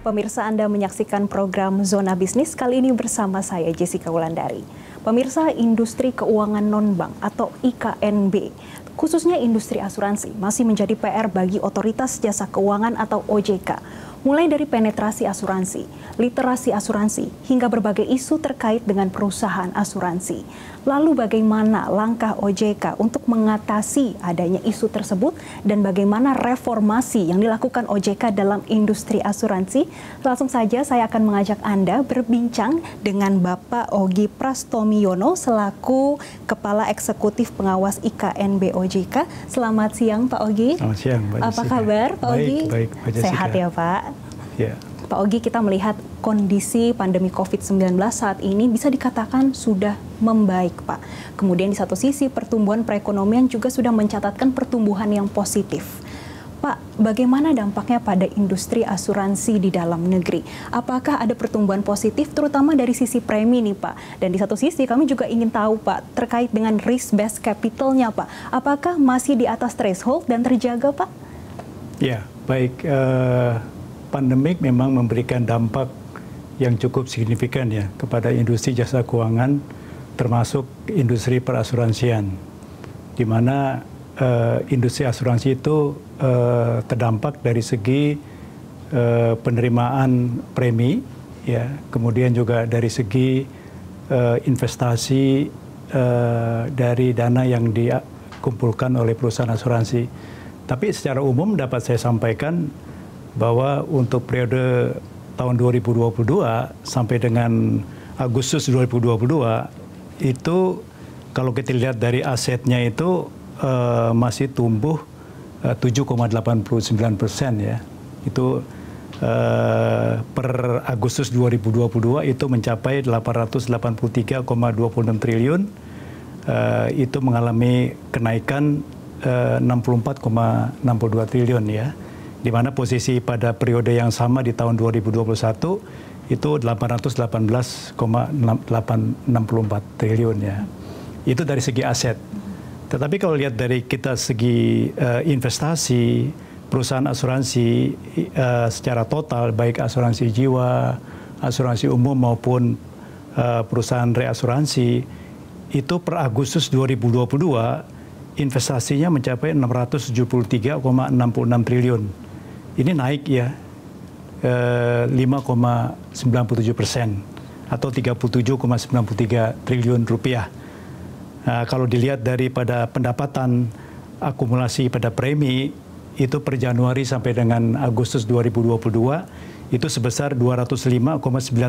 Pemirsa Anda menyaksikan program Zona Bisnis kali ini bersama saya Jessica Wulandari. Pemirsa industri keuangan non-bank atau IKNB, khususnya industri asuransi, masih menjadi PR bagi otoritas jasa keuangan atau OJK. Mulai dari penetrasi asuransi, literasi asuransi, hingga berbagai isu terkait dengan perusahaan asuransi. Lalu bagaimana langkah OJK untuk mengatasi adanya isu tersebut dan bagaimana reformasi yang dilakukan OJK dalam industri asuransi? Langsung saja saya akan mengajak Anda berbincang dengan Bapak Ogi Prastomiono selaku Kepala Eksekutif Pengawas IKNB OJK. Selamat siang Pak Ogi. Selamat siang Mbak Apa kabar Pak baik, Ogi? Baik, baik. Sehat ya Pak? Ya. Pak Ogi kita melihat kondisi pandemi COVID-19 saat ini bisa dikatakan sudah membaik, Pak. Kemudian di satu sisi pertumbuhan perekonomian juga sudah mencatatkan pertumbuhan yang positif. Pak, bagaimana dampaknya pada industri asuransi di dalam negeri? Apakah ada pertumbuhan positif terutama dari sisi premi nih Pak? Dan di satu sisi kami juga ingin tahu Pak terkait dengan risk based capitalnya Pak. Apakah masih di atas threshold dan terjaga Pak? Ya, baik. Uh, pandemik memang memberikan dampak yang cukup signifikan ya kepada industri jasa keuangan termasuk industri perasuransian di mana uh, industri asuransi itu uh, terdampak dari segi uh, penerimaan premi ya kemudian juga dari segi uh, investasi uh, dari dana yang dikumpulkan oleh perusahaan asuransi tapi secara umum dapat saya sampaikan bahwa untuk periode tahun 2022 sampai dengan Agustus 2022 itu kalau kita lihat dari asetnya itu uh, masih tumbuh eh, uh, 7,89 persen ya itu Uh, per Agustus 2022 itu mencapai 883,26 triliun. Uh, itu mengalami kenaikan uh, 64,62 triliun ya di mana posisi pada periode yang sama di tahun 2021 itu 818,864 triliun ya. Itu dari segi aset. Tetapi kalau lihat dari kita segi uh, investasi, perusahaan asuransi uh, secara total baik asuransi jiwa, asuransi umum maupun uh, perusahaan reasuransi itu per Agustus 2022 investasinya mencapai 673,66 triliun ini naik ya 5,97 eh, persen atau 37,93 triliun rupiah. Nah, kalau dilihat daripada pendapatan akumulasi pada premi itu per Januari sampai dengan Agustus 2022 itu sebesar 205,9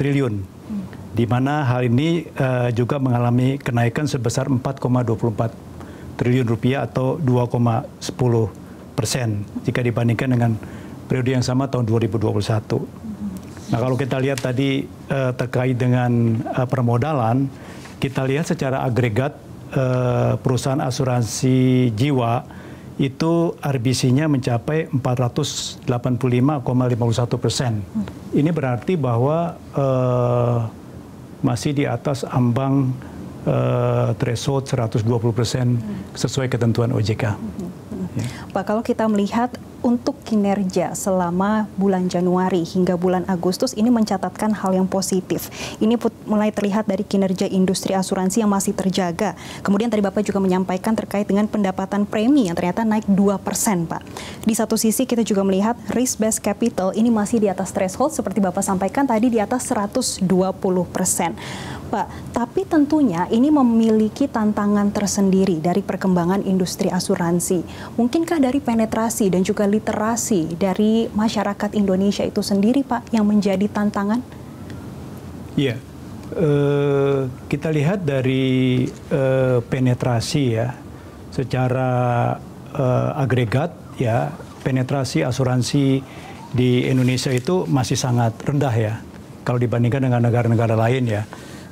triliun. Hmm. Di mana hal ini uh, juga mengalami kenaikan sebesar 4,24 triliun rupiah atau 2,10 persen jika dibandingkan dengan periode yang sama tahun 2021. Nah kalau kita lihat tadi uh, terkait dengan uh, permodalan, kita lihat secara agregat uh, perusahaan asuransi jiwa itu RBC-nya mencapai 485,51 persen. Ini berarti bahwa uh, masih di atas ambang uh, threshold 120 persen sesuai ketentuan OJK. Pak, kalau kita melihat untuk kinerja selama bulan Januari hingga bulan Agustus ini mencatatkan hal yang positif. Ini mulai terlihat dari kinerja industri asuransi yang masih terjaga. Kemudian tadi Bapak juga menyampaikan terkait dengan pendapatan premi yang ternyata naik 2 persen, Pak. Di satu sisi kita juga melihat risk-based capital ini masih di atas threshold seperti Bapak sampaikan tadi di atas 120 persen. Pak, tapi tentunya ini memiliki tantangan tersendiri dari perkembangan industri asuransi. Mungkinkah dari penetrasi dan juga literasi dari masyarakat Indonesia itu sendiri Pak yang menjadi tantangan? Iya. Yeah. kita lihat dari uh, penetrasi ya secara uh, agregat ya penetrasi asuransi di Indonesia itu masih sangat rendah ya kalau dibandingkan dengan negara-negara lain ya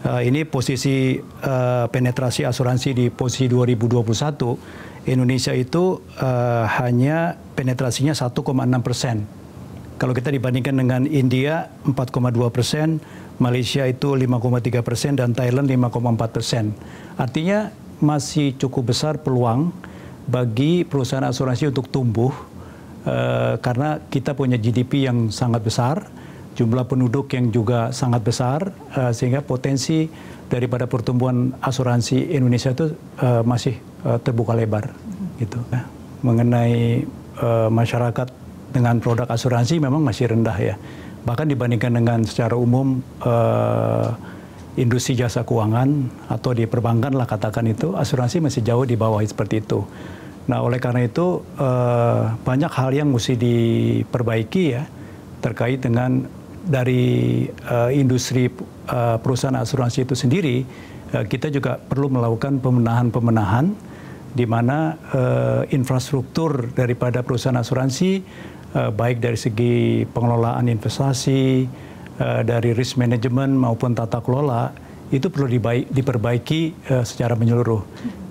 uh, ini posisi uh, penetrasi asuransi di posisi 2021 Indonesia itu uh, hanya penetrasinya 1,6 persen. Kalau kita dibandingkan dengan India 4,2 persen, Malaysia itu 5,3 persen dan Thailand 5,4 persen. Artinya masih cukup besar peluang bagi perusahaan asuransi untuk tumbuh uh, karena kita punya GDP yang sangat besar jumlah penduduk yang juga sangat besar uh, sehingga potensi daripada pertumbuhan asuransi Indonesia itu uh, masih uh, terbuka lebar gitu. Nah, mengenai uh, masyarakat dengan produk asuransi memang masih rendah ya. Bahkan dibandingkan dengan secara umum uh, industri jasa keuangan atau di perbankan lah katakan itu asuransi masih jauh di bawah seperti itu. Nah, oleh karena itu uh, banyak hal yang mesti diperbaiki ya terkait dengan dari uh, industri uh, perusahaan asuransi itu sendiri, uh, kita juga perlu melakukan pemenahan-pemenahan di mana uh, infrastruktur daripada perusahaan asuransi uh, baik dari segi pengelolaan investasi, uh, dari risk management maupun tata kelola itu perlu dibaik, diperbaiki uh, secara menyeluruh.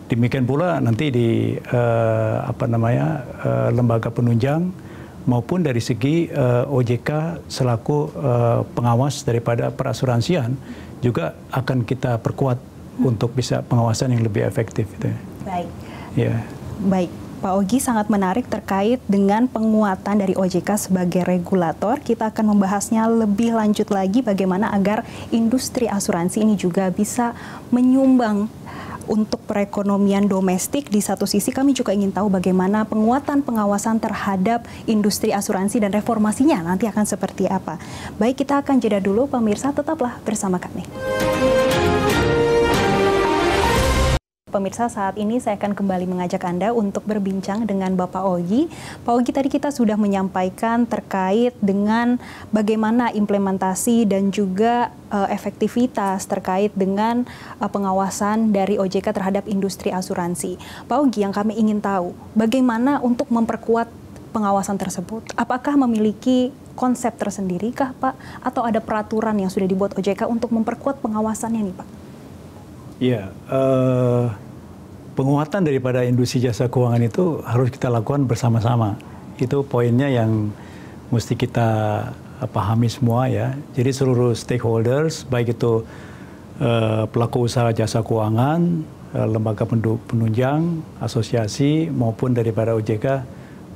Demikian pula nanti di uh, apa namanya uh, lembaga penunjang maupun dari segi uh, eh, OJK selaku uh, pengawas daripada perasuransian juga akan kita perkuat hmm. untuk bisa pengawasan yang lebih efektif Gitu. Ya. Baik. Yeah. Baik. Pak Ogi sangat menarik terkait dengan penguatan dari OJK sebagai regulator. Kita akan membahasnya lebih lanjut lagi bagaimana agar industri asuransi ini juga bisa menyumbang untuk perekonomian domestik. Di satu sisi kami juga ingin tahu bagaimana penguatan pengawasan terhadap industri asuransi dan reformasinya nanti akan seperti apa. Baik, kita akan jeda dulu pemirsa, tetaplah bersama kami. Pemirsa saat ini saya akan kembali mengajak Anda untuk berbincang dengan Bapak Ogi. Pak Ogi tadi kita sudah menyampaikan terkait dengan bagaimana implementasi dan juga uh, efektivitas terkait dengan uh, pengawasan dari OJK terhadap industri asuransi. Pak Ogi yang kami ingin tahu bagaimana untuk memperkuat pengawasan tersebut? Apakah memiliki konsep tersendirikah Pak? Atau ada peraturan yang sudah dibuat OJK untuk memperkuat pengawasannya nih Pak? Ya, uh, penguatan daripada industri jasa keuangan itu harus kita lakukan bersama-sama. Itu poinnya yang mesti kita eh, pahami semua ya. Jadi seluruh stakeholders, baik itu uh, pelaku usaha jasa keuangan, uh, lembaga penunjang, asosiasi maupun daripada OJK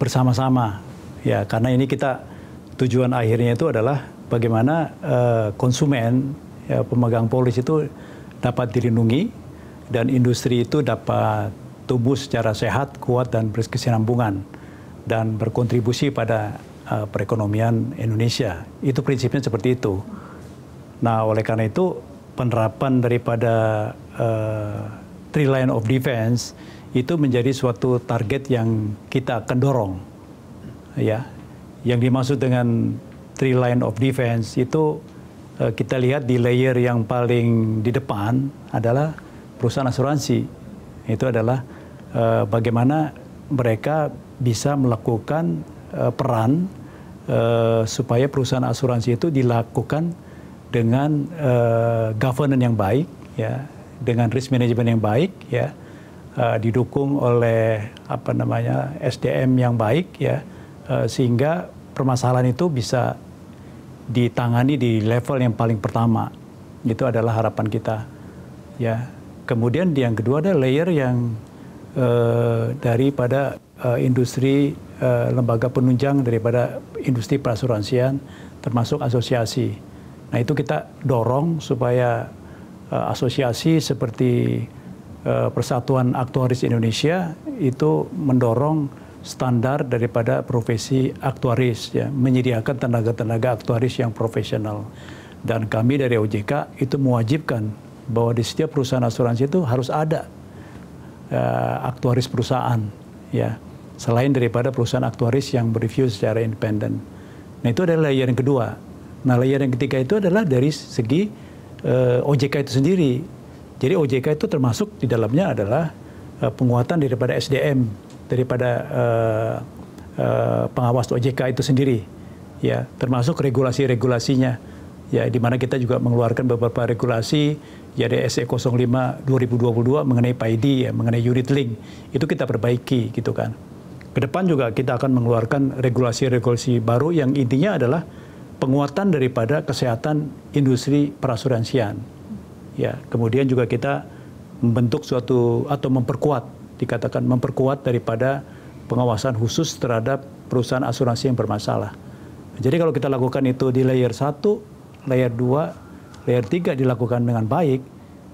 bersama-sama. Ya, karena ini kita tujuan akhirnya itu adalah bagaimana uh, konsumen ya, pemegang polis itu dapat dilindungi dan industri itu dapat tumbuh secara sehat, kuat dan berkesinambungan dan berkontribusi pada uh, perekonomian Indonesia. Itu prinsipnya seperti itu. Nah, oleh karena itu penerapan daripada uh, three line of defense itu menjadi suatu target yang kita akan dorong. Ya. Yang dimaksud dengan three line of defense itu Eh, kita lihat di layer yang paling di depan adalah perusahaan asuransi. Itu adalah uh, bagaimana mereka bisa melakukan uh, peran uh, supaya perusahaan asuransi itu dilakukan dengan uh, governance yang baik, ya, dengan risk management yang baik, ya, uh, didukung oleh apa namanya SDM yang baik, ya, uh, sehingga permasalahan itu bisa ditangani di level yang paling pertama. Itu adalah harapan kita. Ya. Kemudian yang kedua ada layer yang uh, daripada uh, industri uh, lembaga penunjang daripada industri perasuransian termasuk asosiasi. Nah, itu kita dorong supaya uh, asosiasi seperti uh, Persatuan Aktuaris Indonesia itu mendorong standar daripada profesi aktuaris ya menyediakan tenaga-tenaga aktuaris yang profesional dan kami dari OJK itu mewajibkan bahwa di setiap perusahaan asuransi itu harus ada uh, aktuaris perusahaan ya selain daripada perusahaan aktuaris yang bereview secara independen. Nah itu adalah layer yang kedua. Nah layer yang ketiga itu adalah dari segi uh, eh, OJK itu sendiri. Jadi OJK itu termasuk di dalamnya adalah eh, penguatan daripada SDM daripada uh, uh, pengawas OJK itu sendiri ya termasuk regulasi-regulasinya ya di mana kita juga mengeluarkan beberapa regulasi ya dari SE 05 2022 mengenai PID ya mengenai unit link itu kita perbaiki gitu kan ke depan juga kita akan mengeluarkan regulasi-regulasi baru yang intinya adalah penguatan daripada kesehatan industri perasuransian ya kemudian juga kita membentuk suatu atau memperkuat dikatakan memperkuat daripada pengawasan khusus terhadap perusahaan asuransi yang bermasalah. Jadi kalau kita lakukan itu di layer 1, layer 2, layer 3 dilakukan dengan baik,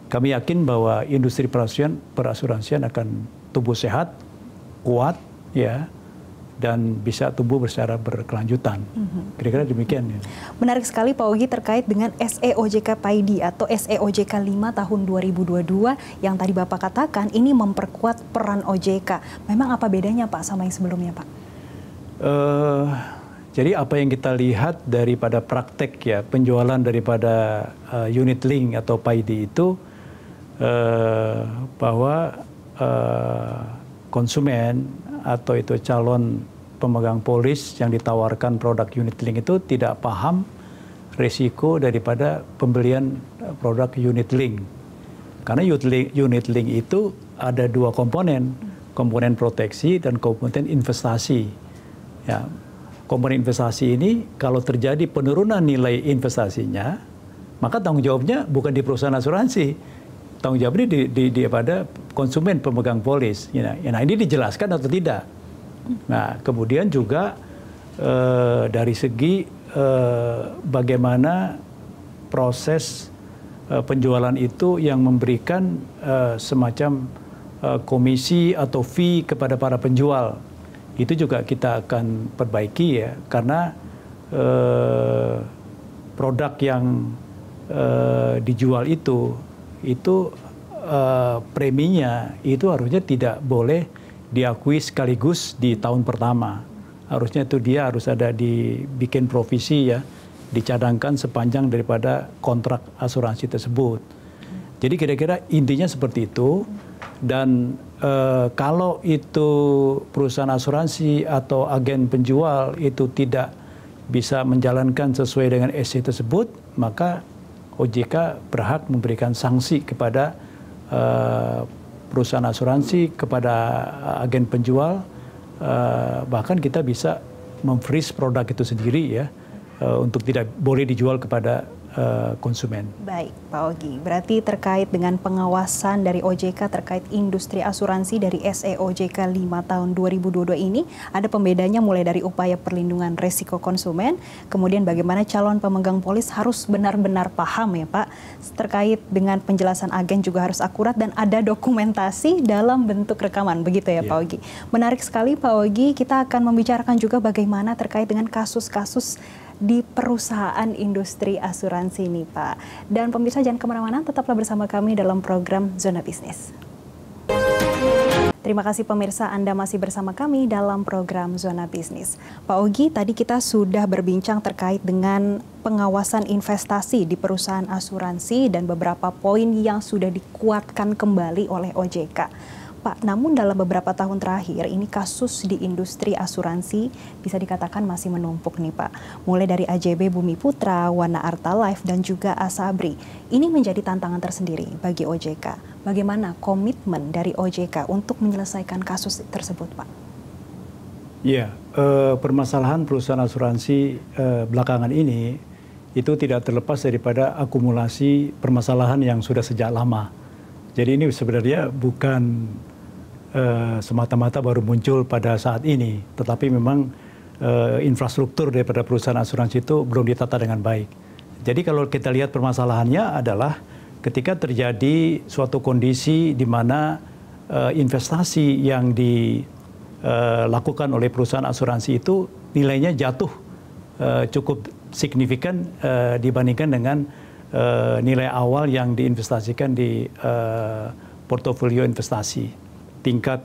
kami yakin bahwa industri perasuransian, perasuransian akan tumbuh sehat, kuat, ya, dan bisa tumbuh secara berkelanjutan. Mhm. Kira-kira demikian ya. Menarik sekali Pak Ogi terkait dengan SEOJK PAIDI atau SEOJK 5 tahun 2022 yang tadi Bapak katakan ini memperkuat peran OJK. Memang apa bedanya Pak sama yang sebelumnya Pak? Uh, jadi apa yang kita lihat daripada praktek ya penjualan daripada uh, unit link atau PAIDI itu uh, bahwa uh, konsumen atau itu calon pemegang polis yang ditawarkan produk unit link itu tidak paham risiko daripada pembelian eh, produk unit link. Karena unit link, unit link itu ada dua komponen, komponen proteksi dan komponen investasi. Ya, komponen investasi ini kalau terjadi penurunan nilai investasinya, maka tanggung jawabnya bukan di perusahaan asuransi, tanggung jawabnya di, di, di pada konsumen pemegang polis. You know. Nah ini dijelaskan atau tidak. Nah kemudian juga uh, dari segi uh, bagaimana proses uh, penjualan itu yang memberikan uh, semacam uh, komisi atau fee kepada para penjual itu juga kita akan perbaiki ya karena uh, produk yang uh, dijual itu itu uh, preminya itu harusnya tidak boleh diakui sekaligus di tahun pertama. Harusnya itu dia harus ada dibikin provisi ya, dicadangkan sepanjang daripada kontrak asuransi tersebut. Jadi kira-kira intinya seperti itu. Dan e, kalau itu perusahaan asuransi atau agen penjual itu tidak bisa menjalankan sesuai dengan SC e tersebut, maka OJK berhak memberikan sanksi kepada uh, perusahaan asuransi, kepada eh, agen penjual, uh, bahkan kita bisa memfreeze produk itu sendiri ya uh, untuk tidak boleh dijual kepada Eh, konsumen. Baik, Pak Ogi. Berarti terkait dengan pengawasan dari OJK terkait industri asuransi dari SE OJK 5 tahun 2022 ini, ada pembedanya mulai dari upaya perlindungan resiko konsumen, kemudian bagaimana calon pemegang polis harus benar-benar paham ya Pak, terkait dengan penjelasan agen juga harus akurat dan ada dokumentasi dalam bentuk rekaman, begitu ya yeah. Pak iya. Ogi. Menarik sekali Pak Ogi, kita akan membicarakan juga bagaimana terkait dengan kasus-kasus di perusahaan industri asuransi ini Pak. Dan pemirsa jangan kemana-mana, tetaplah bersama kami dalam program Zona Bisnis. Terima kasih pemirsa Anda masih bersama kami dalam program Zona Bisnis. Pak Ogi, tadi kita sudah berbincang terkait dengan pengawasan investasi di perusahaan asuransi dan beberapa poin yang sudah dikuatkan kembali oleh OJK. Pak, namun dalam beberapa tahun terakhir ini kasus di industri asuransi bisa dikatakan masih menumpuk nih Pak. Mulai dari AJB Bumi Putra, Wana Arta Life dan juga Asabri. Ini menjadi tantangan tersendiri bagi OJK. Bagaimana komitmen dari OJK untuk menyelesaikan kasus tersebut Pak? Ya, eh, permasalahan perusahaan asuransi eh, belakangan ini itu tidak terlepas daripada akumulasi permasalahan yang sudah sejak lama. Jadi ini sebenarnya bukan Eh, semata-mata baru muncul pada saat ini, tetapi memang eh, infrastruktur daripada perusahaan asuransi itu belum ditata dengan baik. Jadi kalau kita lihat permasalahannya adalah ketika terjadi suatu kondisi di mana eh, investasi yang dilakukan oleh perusahaan asuransi itu nilainya jatuh cukup signifikan dibandingkan dengan nilai awal yang diinvestasikan di portofolio investasi tingkat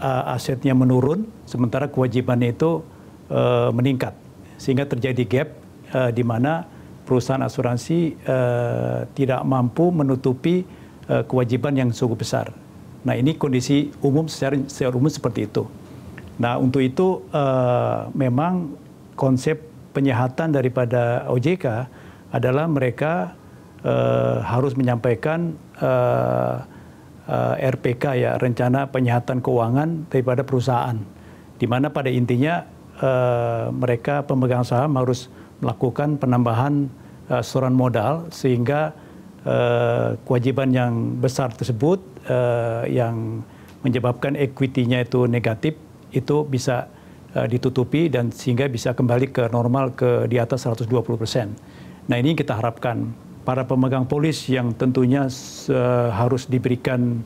uh, asetnya menurun, sementara kewajibannya itu uh, meningkat, sehingga terjadi gap uh, di mana perusahaan asuransi uh, tidak mampu menutupi uh, kewajiban yang cukup besar. Nah ini kondisi umum secara, secara umum seperti itu. Nah untuk itu uh, memang konsep penyehatan daripada OJK adalah mereka uh, harus menyampaikan uh, Eh, RPK ya rencana penyihatan keuangan daripada perusahaan di mana pada intinya uh, mereka pemegang saham harus melakukan penambahan uh, modal sehingga uh, kewajiban yang besar tersebut uh, yang menyebabkan equity-nya itu negatif itu bisa uh, ditutupi dan sehingga bisa kembali ke normal ke di atas 120 Nah ini kita harapkan para pemegang polis yang tentunya harus diberikan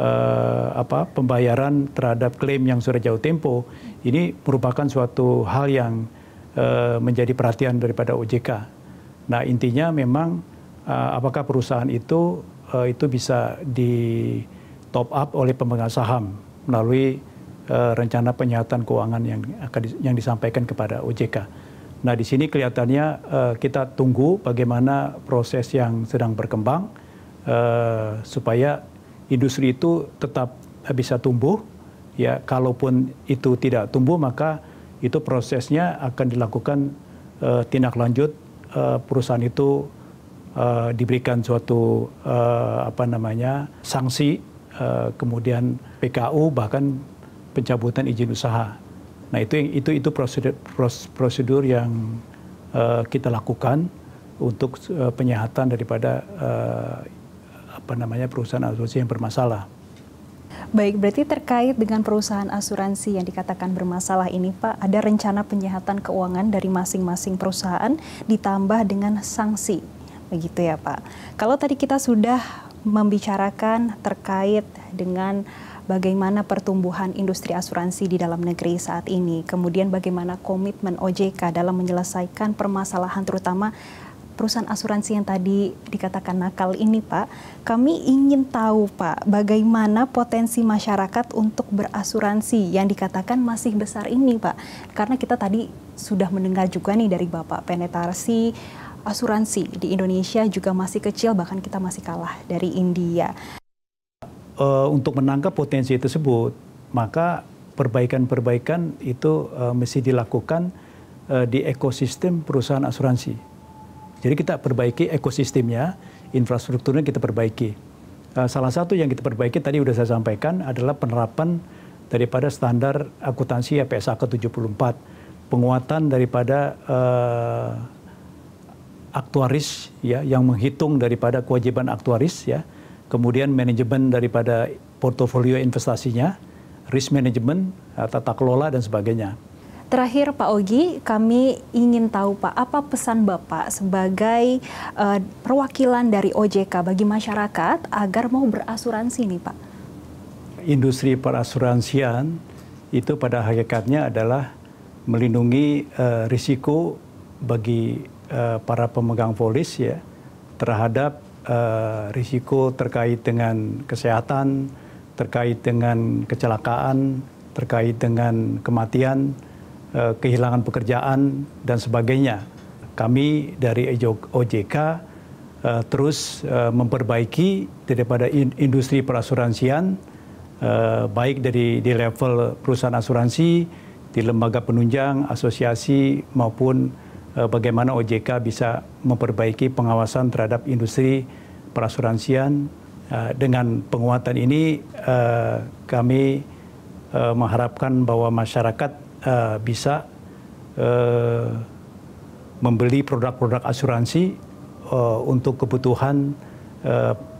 uh, apa pembayaran terhadap klaim yang sudah jauh tempo ini merupakan suatu hal yang uh, menjadi perhatian daripada OJK. Nah intinya memang uh, apakah perusahaan itu uh, itu bisa di top up oleh pemegang saham melalui uh, rencana penyihatan keuangan yang akan yang disampaikan kepada OJK. Nah, di sini kelihatannya uh, kita tunggu bagaimana proses yang sedang berkembang uh, supaya industri itu tetap bisa tumbuh. Ya, kalaupun itu tidak tumbuh maka itu prosesnya akan dilakukan uh, tindak lanjut uh, perusahaan itu uh, diberikan suatu uh, apa namanya sanksi, uh, kemudian PKU bahkan pencabutan izin usaha. Nah itu itu itu prosedur prosedur yang uh, kita lakukan untuk uh, penyehatan daripada uh, apa namanya perusahaan asuransi yang bermasalah. Baik, berarti terkait dengan perusahaan asuransi yang dikatakan bermasalah ini, Pak, ada rencana penyehatan keuangan dari masing-masing perusahaan ditambah dengan sanksi. Begitu ya, Pak. Kalau tadi kita sudah membicarakan terkait dengan bagaimana pertumbuhan industri asuransi di dalam negeri saat ini, kemudian bagaimana komitmen OJK dalam menyelesaikan permasalahan terutama perusahaan asuransi yang tadi dikatakan nakal ini, Pak. Kami ingin tahu, Pak, bagaimana potensi masyarakat untuk berasuransi yang dikatakan masih besar ini, Pak. Karena kita tadi sudah mendengar juga nih dari Bapak penetrasi asuransi di Indonesia juga masih kecil, bahkan kita masih kalah dari India uh, untuk menangkap potensi tersebut, maka perbaikan-perbaikan itu uh, mesti dilakukan uh, di ekosistem perusahaan asuransi. Jadi kita perbaiki ekosistemnya, infrastrukturnya kita perbaiki. Uh, salah satu yang kita perbaiki tadi sudah saya sampaikan adalah penerapan daripada standar akuntansi PSAK 74, penguatan daripada uh, aktuaris ya yang menghitung daripada kewajiban aktuaris ya kemudian manajemen daripada portofolio investasinya, risk management, eh, tata kelola dan sebagainya. Terakhir Pak Ogi, kami ingin tahu Pak, apa pesan Bapak sebagai uh, perwakilan dari OJK bagi masyarakat agar mau berasuransi nih Pak? Industri perasuransian itu pada hakikatnya adalah melindungi uh, risiko bagi uh, para pemegang polis ya terhadap Eh, risiko terkait dengan kesehatan, terkait dengan kecelakaan, terkait dengan kematian, uh, kehilangan pekerjaan, dan sebagainya. Kami dari OJK uh, eh, terus uh, memperbaiki daripada in industri perasuransian, uh, baik dari di level perusahaan asuransi, di lembaga penunjang, asosiasi, maupun bagaimana OJK bisa memperbaiki pengawasan terhadap industri perasuransian. Eh, dengan penguatan ini eh, kami eh, mengharapkan bahwa masyarakat bisa membeli produk-produk asuransi untuk kebutuhan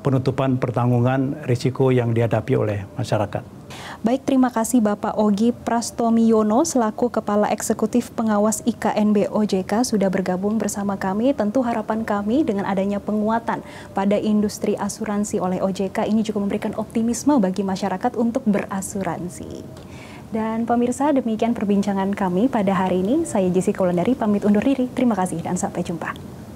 penutupan pertanggungan risiko yang dihadapi oleh masyarakat. Baik, terima kasih Bapak Ogi Prastomiono selaku Kepala Eksekutif Pengawas IKNB OJK sudah bergabung bersama kami. Tentu harapan kami dengan adanya penguatan pada industri asuransi oleh OJK ini juga memberikan optimisme bagi masyarakat untuk berasuransi. Dan pemirsa, demikian perbincangan kami pada hari ini. Saya Jessica Wulandari, pamit undur diri. Terima kasih dan sampai jumpa.